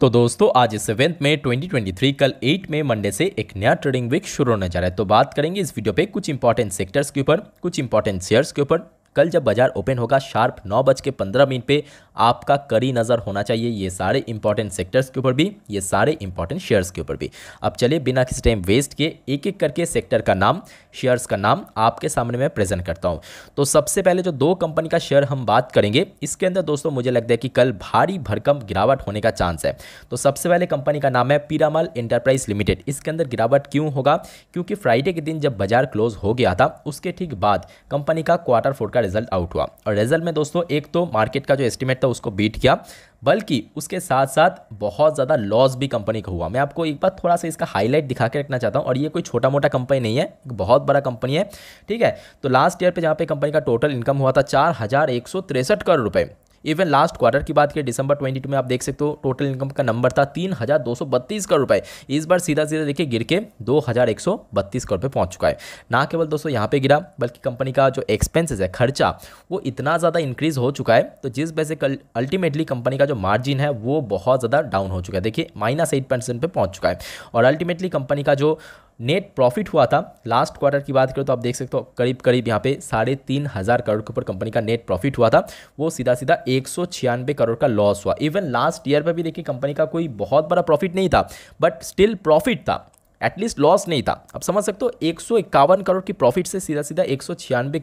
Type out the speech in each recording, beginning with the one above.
तो दोस्तों आज सेवेंथ में 2023 कल 8 में मंडे से एक नया ट्रेडिंग वीक शुरू होने जा रहा है तो बात करेंगे इस वीडियो पे कुछ इंपॉर्टेंट सेक्टर्स के ऊपर कुछ इंपॉर्टेंट शेयर्स के ऊपर कल जब बाजार ओपन होगा शार्प नौ बज के पंद्रह मिनट पर आपका कड़ी नज़र होना चाहिए ये सारे इंपॉर्टेंट सेक्टर्स के ऊपर भी ये सारे इंपॉर्टेंट शेयर्स के ऊपर भी अब चलिए बिना किसी टाइम वेस्ट के एक एक करके सेक्टर का नाम शेयर्स का नाम आपके सामने मैं प्रेजेंट करता हूँ तो सबसे पहले जो दो कंपनी का शेयर हम बात करेंगे इसके अंदर दोस्तों मुझे लगता है कि कल भारी भरकम गिरावट होने का चांस है तो सबसे पहले कंपनी का नाम है पीरामल इंटरप्राइज लिमिटेड इसके अंदर गिरावट क्यों होगा क्योंकि फ्राइडे के दिन जब बाजार क्लोज हो गया था उसके ठीक बाद कंपनी का क्वार्टर फोर का रिजल्ट आउट हुआ और रिजल्ट में दोस्तों एक तो मार्केट का जो एस्टिमेट था उसको बीट किया बल्कि उसके साथ साथ बहुत ज़्यादा लॉस भी कंपनी का हुआ मैं आपको एक बार थोड़ा सा इसका हाईलाइट दिखा के रखना चाहता हूँ और ये कोई छोटा मोटा कंपनी नहीं है बहुत बड़ा कंपनी है ठीक है तो लास्ट ईयर पे जहाँ पे कंपनी का टोटल इनकम हुआ था चार हज़ार एक सौ तिरसठ करोड़ रुपये इवन लास्ट क्वार्टर की बात करें दिसंबर 22 में आप देख सकते हो टोटल इनकम का नंबर था तीन हज़ार दो सौ बत्तीस करोड़ रुपए इस बार सीधा सीधा देखिए गिर के दो हज़ार एक सौ बत्तीस करोड़ रुपये पहुंच चुका है ना केवल दोस्तों यहाँ पे गिरा बल्कि कंपनी का जो एक्सपेंसेस है खर्चा वो इतना ज़्यादा इंक्रीज हो चुका है तो जिस वजह से अल्टीमेटली कंपनी का जो मार्जिन है वो बहुत ज़्यादा डाउन हो चुका है देखिए माइनस एट परसेंट पर पहुँच चुका है और अल्टीमेटली कंपनी का जो नेट प्रॉफिट हुआ था लास्ट क्वार्टर की बात करें तो आप देख सकते हो करीब करीब यहाँ पे साढ़े तीन हज़ार करोड़ के ऊपर कंपनी का नेट प्रॉफिट हुआ था वो सीधा सीधा एक सौ छियानवे करोड़ का लॉस हुआ इवन लास्ट ईयर पर भी देखिए कंपनी का कोई बहुत बड़ा प्रॉफिट नहीं था बट स्टिल प्रॉफिट था एटलीस्ट लॉस नहीं था अब समझ सकते हो एक सौ इक्यावन करोड़ की प्रॉफिट से सीधा सीधा एक सौ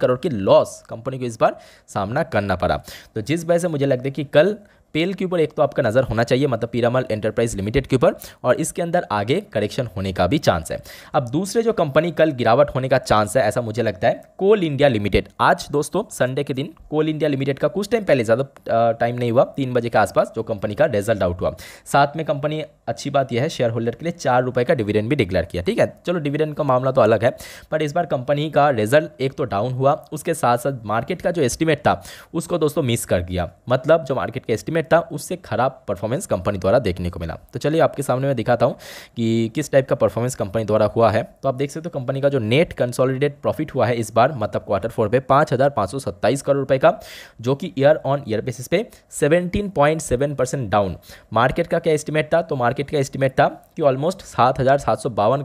करोड़ की लॉस कंपनी को इस बार सामना करना पड़ा तो जिस वजह से मुझे लगता है कि कल पेल के ऊपर एक तो आपका नज़र होना चाहिए मतलब पीरामल एंटरप्राइज लिमिटेड के ऊपर और इसके अंदर आगे करेक्शन होने का भी चांस है अब दूसरे जो कंपनी कल गिरावट होने का चांस है ऐसा मुझे लगता है कोल इंडिया लिमिटेड आज दोस्तों संडे के दिन कोल इंडिया लिमिटेड का कुछ टाइम पहले ज़्यादा टाइम नहीं हुआ तीन बजे के आसपास जो कंपनी का रिजल्ट आउट हुआ साथ में कंपनी अच्छी बात यह है शेयर होल्डर के लिए चार रुपए का डिविडेंड भी डिक्लेयर किया ठीक है चलो डिविडेंड का मामला तो अलग है पर इस बार कंपनी का रिजल्ट एक तो डाउन हुआ उसके साथ साथ मार्केट का जो एस्टिमेट था उसको दोस्तों मिस कर गया मतलब जो मार्केट का एस्टिमेट में था उससे खराब परफॉर्मेंस कंपनी द्वारा देखने को मिला तो चलिए आपके सामने मैं दिखाता हूँ कि किस टाइप का परफॉर्मेंस कंपनी द्वारा हुआ है तो आप देख सकते हो कंपनी का जो नेट कंसोलिडेट प्रॉफिट हुआ है इस बार मतलब क्वार्टर फोर पे पाँच करोड़ रुपये का जो कि ईयर ऑन ईयर बेसिस पे 17.7 डाउन मार्केट का क्या एस्टिमेट था तो मार्केट का एस्टिमेट था कि ऑलमोस्ट सात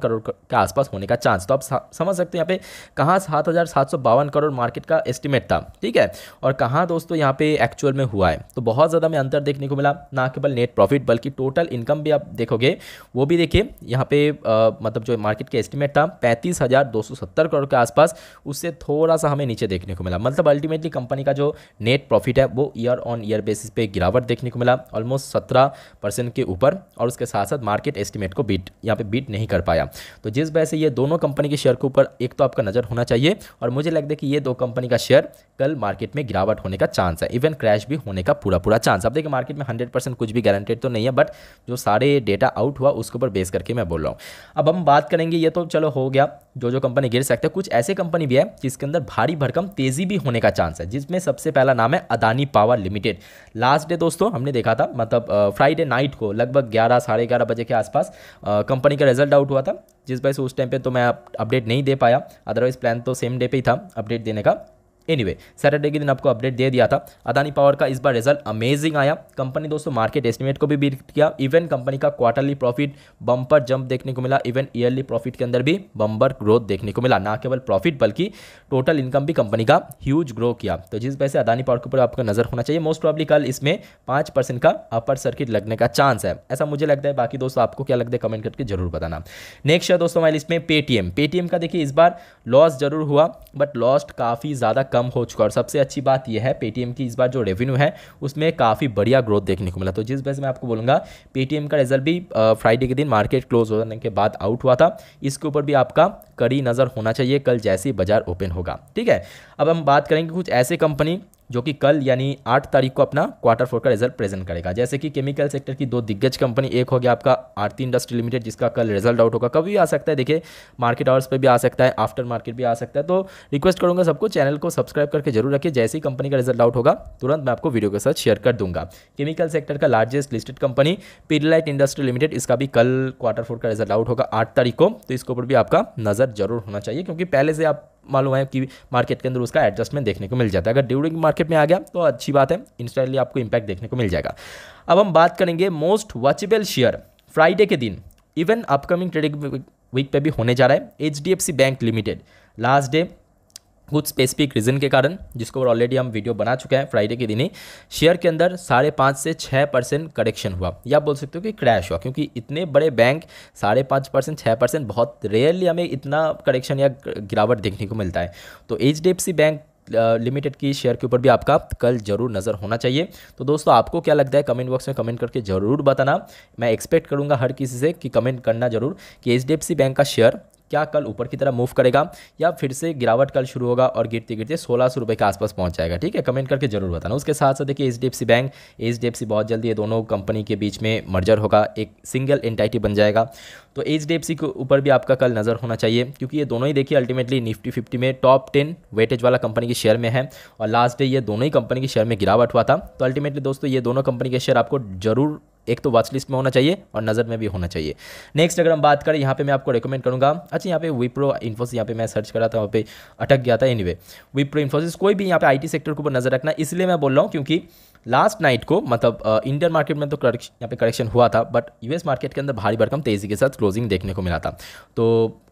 करोड़ के आसपास होने का चांस तो आप समझ सकते हो यहाँ पे कहाँ सात करोड़ मार्केट का एस्टिमेट था ठीक है और कहाँ दोस्तों यहाँ पे एक्चुअल में हुआ है तो बहुत ज़्यादा मैं अंतर देखने को मिला ना केवल नेट प्रॉफिट बल्कि टोटल इनकम भी आप देखोगे वो भी देखिए यहाँ पे आ, मतलब जो मार्केट का एस्टिमेट था पैंतीस दो सौ सत्तर करोड़ के आसपास उससे थोड़ा सा हमें नीचे देखने को मिला मतलब अल्टीमेटली कंपनी का जो नेट प्रॉफिट है वो ईयर ऑन ईयर बेसिस पे गिरावट देखने को मिला ऑलमोस्ट सत्रह परसेंट के ऊपर और उसके साथ साथ मार्केट एस्टिमेट को बीट यहाँ पे बीट नहीं कर पाया तो जिस वजह से ये दोनों कंपनी के शेयर के ऊपर एक तो आपका नज़र होना चाहिए और मुझे लगता है कि ये दो कंपनी का शेयर कल मार्केट में गिरावट होने का चांस है इवन क्रैश भी होने का पूरा पूरा चांस है अब देखिए मार्केट में हंड्रेड परसेंट कुछ भी गारंटेड तो नहीं है बट जो सारे डेटा आउट हुआ उसके ऊपर बेस करके मैं बोल रहा हूँ अब हम बात करेंगे ये तो चलो हो गया जो जो कंपनी गिर सकते हैं कुछ ऐसे कंपनी भी है जिसके अंदर भारी भरकम तेज़ी भी होने का चांस है जिसमें सबसे पहला नाम है Adani power limited last day दोस्तों हमने देखा था मतलब फ्राइडे नाइट को लगभग ग्यारह साढ़े ग्यारह बजे के आसपास कंपनी का रिजल्ट आउट हुआ था जिस वजह से उस टाइम पे तो मैं अपडेट नहीं दे पाया अदरवाइज़ प्लान तो सेम डे पे ही था अपडेट देने का एनीवे सैटरडे के दिन आपको अपडेट दे दिया था अदानी पावर का इस बार रिजल्ट अमेजिंग आया कंपनी दोस्तों मार्केट एस्टिमेट को भी बीट किया इवन कंपनी का क्वार्टरली प्रॉफिट बम्पर जंप देखने को मिला इवन ईयरली प्रॉफिट के अंदर भी बम्पर ग्रोथ देखने को मिला ना केवल प्रॉफिट बल्कि टोटल इनकम भी कंपनी का ह्यूज ग्रो किया तो जिस वजह से अदानी पावर के ऊपर आपका नजर होना चाहिए मोस्ट प्रॉब्ली कल इसमें पाँच परसेंट का अपर सर्किट लगने का चांस है ऐसा मुझे लगता है बाकी दोस्तों आपको क्या लगता है कमेंट करके जरूर बताना नेक्स्ट है दोस्तों हमारे इसमें पेटीएम पेटीएम का देखिए इस बार लॉस जरूर हुआ बट लॉस्ट काफ़ी ज़्यादा कम हो चुका है और सबसे अच्छी बात यह है पेटीएम की इस बार जो रेवेन्यू है उसमें काफ़ी बढ़िया ग्रोथ देखने को मिला तो जिस वजह से मैं आपको बोलूँगा पेटीएम का रिजल्ट भी फ्राइडे के दिन मार्केट क्लोज होने के बाद आउट हुआ था इसके ऊपर भी आपका कड़ी नज़र होना चाहिए कल जैसे ही बाजार ओपन होगा ठीक है अब हम बात करेंगे कुछ ऐसे कंपनी जो कि कल यानी आठ तारीख को अपना क्वार्टर फोर का रिजल्ट प्रेजेंट करेगा जैसे कि केमिकल सेक्टर की दो दिग्गज कंपनी एक हो गया आपका आरती इंडस्ट्री लिमिटेड जिसका कल रिजल्ट आउट होगा कभी भी आ सकता है देखिए मार्केट आवर्स पे भी आ सकता है आफ्टर मार्केट भी आ सकता है तो रिक्वेस्ट करूँगा सबको चैनल को सब्सक्राइब करके जरूर रखिए जैसे ही कंपनी का रिजल्ट आउट होगा तुरंत मैं आपको वीडियो के साथ शेयर कर दूंगा केमिकल सेक्टर का largest listed company Pidilite industry limited इसका भी कल क्वार्टर फोर का रिजल्ट आउट होगा आठ तारीख को तो इसके ऊपर भी आपका नज़र जरूर होना चाहिए क्योंकि पहले से आप मालूम है कि मार्केट के अंदर उसका एडजस्टमेंट देखने को मिल जाता है अगर ड्यूरिंग मार्केट में आ गया तो अच्छी बात है इंस्टेंटली आपको इम्पैक्ट देखने को मिल जाएगा अब हम बात करेंगे मोस्ट वॉचेबल शेयर फ्राइडे के दिन इवन अपकमिंग ट्रेडिंग वीक पे भी होने जा रहा है H bank limited last day कुछ स्पेसिफिक रीज़न के कारण जिसको ऊपर ऑलरेडी हम वीडियो बना चुके हैं फ्राइडे के दिन ही शेयर के अंदर साढ़े पाँच से छः परसेंट करेक्शन हुआ या बोल सकते हो कि क्रैश हुआ क्योंकि इतने बड़े बैंक साढ़े पाँच परसेंट छः परसेंट बहुत रेयरली हमें इतना करेक्शन या गिरावट देखने को मिलता है तो एच बैंक लिमिटेड की शेयर के ऊपर भी आपका कल जरूर नज़र होना चाहिए तो दोस्तों आपको क्या लगता है कमेंट बॉक्स में कमेंट करके ज़रूर बताना मैं एक्सपेक्ट करूंगा हर किसी से कि कमेंट करना जरूर कि एच बैंक का शेयर क्या कल ऊपर की तरफ मूव करेगा या फिर से गिरावट कल शुरू होगा और गिरते गिरते सोलह सौ रुपये के आसपास पहुंच जाएगा ठीक है कमेंट करके जरूर बताना उसके साथ साथ देखिए एच बैंक एच बहुत जल्दी ये दोनों कंपनी के बीच में मर्जर होगा एक सिंगल एंटाइटी बन जाएगा तो एच के ऊपर भी आपका कल नज़र होना चाहिए क्योंकि ये दोनों ही देखिए अल्टीमेटली निफ्टी फिफ्टी में टॉप टेन वेटेज वाला कंपनी के शेयर में है और लास्ट डे ये दोनों ही कंपनी के शेयर में गिरावट हुआ था तो अल्टीमेटली दोस्तों ये दोनों कंपनी के शेयर आपको जरूर एक तो वॉच लिस्ट में होना चाहिए और नज़र में भी होना चाहिए नेक्स्ट अगर हम बात करें यहाँ पे मैं आपको रेकमेंड करूँगा अच्छा यहाँ पे विप्रो इन्फोसिस यहाँ पे मैं सर्च करा था वहाँ पे अटक गया था एनीवे वे विप्रो इन्फोसिस कोई भी यहाँ पे आईटी सेक्टर के ऊपर नज़र रखना इसलिए मैं बोल रहा हूँ क्योंकि लास्ट नाइट को मतलब इंडियन uh, मार्केट में तो करेक्शन यहाँ पे करेक्शन हुआ था बट यूएस मार्केट के अंदर भारी भरकम तेज़ी के साथ क्लोजिंग देखने को मिला था तो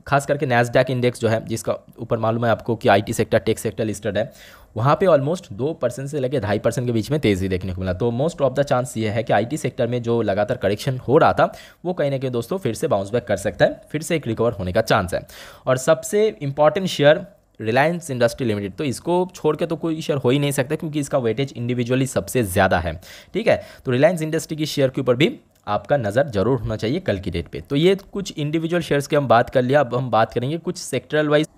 खास करके नेसडैक इंडेक्स जो है जिसका ऊपर मालूम है आपको कि IT sector tech sector listed है वहाँ पे ऑलमोस्ट दो परसेंट से लेकर ढाई परसेंट के बीच में तेज़ी देखने को मिला तो मोस्ट ऑफ द चांस ये है कि आईटी सेक्टर में जो लगातार करेक्शन हो रहा था वो कहीं ना कहीं दोस्तों फिर से बाउंस बैक कर सकता है फिर से एक रिकवर होने का चांस है और सबसे important share Reliance industry limited तो इसको छोड़ के तो कोई शेयर हो ही नहीं सकता क्योंकि इसका वेटेज इंडिविजुअली सबसे ज़्यादा है ठीक है तो रिलायंस इंडस्ट्री की शेयर के ऊपर भी आपका नज़र जरूर होना चाहिए कल की डेट पे तो ये कुछ इंडिविजुअल शेयर्स की हम बात कर लिया अब हम बात करेंगे कुछ सेक्टरल वाइज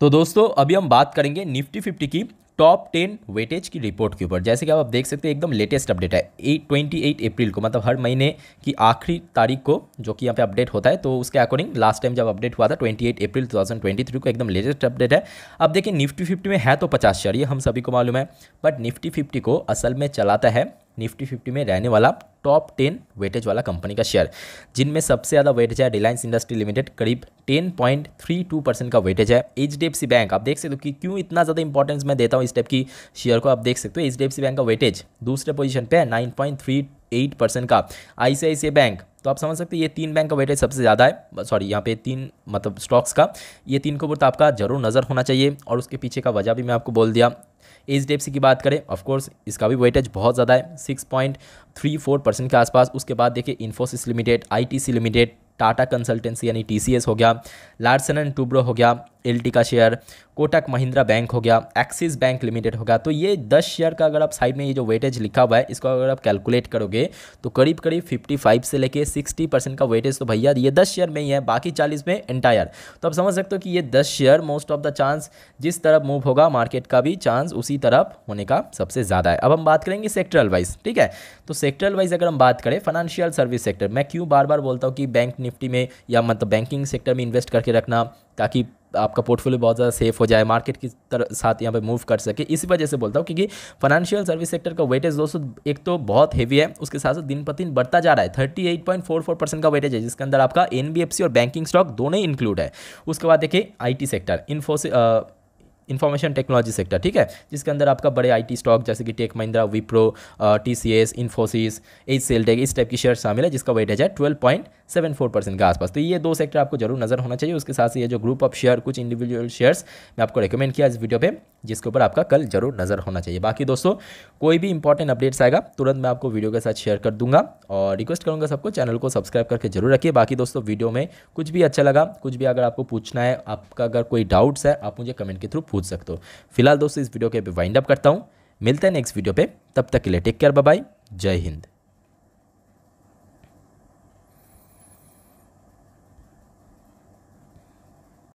तो दोस्तों अभी हम बात करेंगे निफ्टी फिफ्टी की टॉप टेन वेटेज की रिपोर्ट के ऊपर जैसे कि आप देख सकते हैं एकदम लेटेस्ट अपडेट है एट ट्वेंटी एट अप्रैल को मतलब हर महीने की आखिरी तारीख को जो कि यहाँ पे अपडेट होता है तो उसके अकॉर्डिंग लास्ट टाइम जब अपडेट हुआ था twenty eight April two thousand twenty three को एकदम लेटेस्ट अपडेट है अब देखिए निफ्टी फिफ्टी में है तो पचास शेयर ये हम सभी को मालूम है बट निफ्टी फिफ्टी को असल में चलाता है निफ्टी फिफ्टी में रहने वाला टॉप टेन वेटेज वाला कंपनी का शेयर जिनमें सबसे ज़्यादा वेटेज है रिलायंस इंडस्ट्री लिमिटेड करीब 10.32 परसेंट का वेटेज है H D F C bank आप देख सकते हो कि क्यों इतना ज़्यादा इंपॉर्टेंस मैं देता हूँ इस टाइप की शेयर को आप देख सकते हो H D F C bank का वेटेज दूसरे पोजीशन पे है nine point three eight percent का आई बैंक तो आप समझ सकते हैं ये तीन बैंक का वेटेज सबसे ज़्यादा है सॉरी यहाँ पे तीन मतलब स्टॉक्स का ये तीन के ऊपर तो आपका जरूर नज़र होना चाहिए और उसके पीछे का वजह भी मैं आपको बोल दिया एच डी की बात करें ऑफकोर्स इसका भी वेटेज बहुत ज़्यादा है six point three four percent के आसपास उसके बाद देखिए Infosys limited ITC limited Tata consultancy यानी टी हो गया लार्सन एंड टूब्रो हो गया एल का शेयर कोटक महिंद्रा बैंक हो गया एक्सिस बैंक लिमिटेड होगा तो ये दस शेयर का अगर आप साइड में ये जो वेटेज लिखा हुआ है इसको अगर आप कैलकुलेट करोगे तो करीब करीब फिफ्टी फाइव से लेके सिक्सटी परसेंट का वेटेज तो भैया ये दस शेयर में ही है बाकी चालीस में एंटायर तो आप समझ सकते हो कि ये दस share most of the chance जिस तरफ मूव होगा मार्केट का भी चांस उसी तरफ होने का सबसे ज़्यादा है अब हम बात करेंगे सेक्टरल वाइज ठीक है तो सेक्टरल वाइज अगर हम बात करें फाइनेंशियल सर्विस सेक्टर मैं क्यों बार बार बोलता हूँ कि बैंक निफ्टी में या मतलब बैंकिंग सेक्टर में इन्वेस्ट करके रखना ताकि आपका पोर्टफोलियो बहुत ज़्यादा सेफ हो जाए मार्केट की तरह साथ यहाँ पे मूव कर सके इसी वजह से बोलता हूँ क्योंकि फाइनेंशियल सर्विस सेक्टर का वेटेज दोस्तों एक तो बहुत हेवी है उसके साथ साथ दिन पर दिन बढ़ता जा रहा है thirty eight point four four percent का वेटेज है जिसके अंदर आपका एन और बैंकिंग स्टॉक दोनों ही इंक्लूड है उसके बाद देखिए I sector Infosys information technology sector ठीक है जिसके अंदर आपका बड़े आईटी स्टॉक जैसे कि tech Mahindra Wipro TCS Infosys H सेलटेक इस टाइप की शेयर शामिल है जिसका वेटेज है twelve point seven four percent के आसपास तो ये दो सेक्टर आपको जरूर नजर होना चाहिए उसके साथ ये जो ग्रुप ऑफ शेयर कुछ इंडिविजुअल शेयर्स मैं आपको रिकमेंड किया इस वीडियो पर जिसके ऊपर आपका कल जरूर नजर होना चाहिए बाकी दोस्तों कोई भी इंपॉर्टेंट अपडेट्स आएगा तुरंत मैं आपको वीडियो के साथ शेयर कर दूंगा और रिक्वेस्ट करूंगा सबको चैनल को सब्सक्राइब करके जरूर रखिए बाकी दोस्तों वीडियो में कुछ भी अच्छा लगा कुछ भी अगर आपको पूछना है आपका अगर कोई डाउट्स है आप मुझे कमेंट के थ्रू पूछ सकते हो फिलहाल दोस्तों इस वीडियो के पे वाइंड अप करता हूँ मिलते हैं नेक्स्ट वीडियो पे तब तक के लिए टेक केयर बाय जय हिंद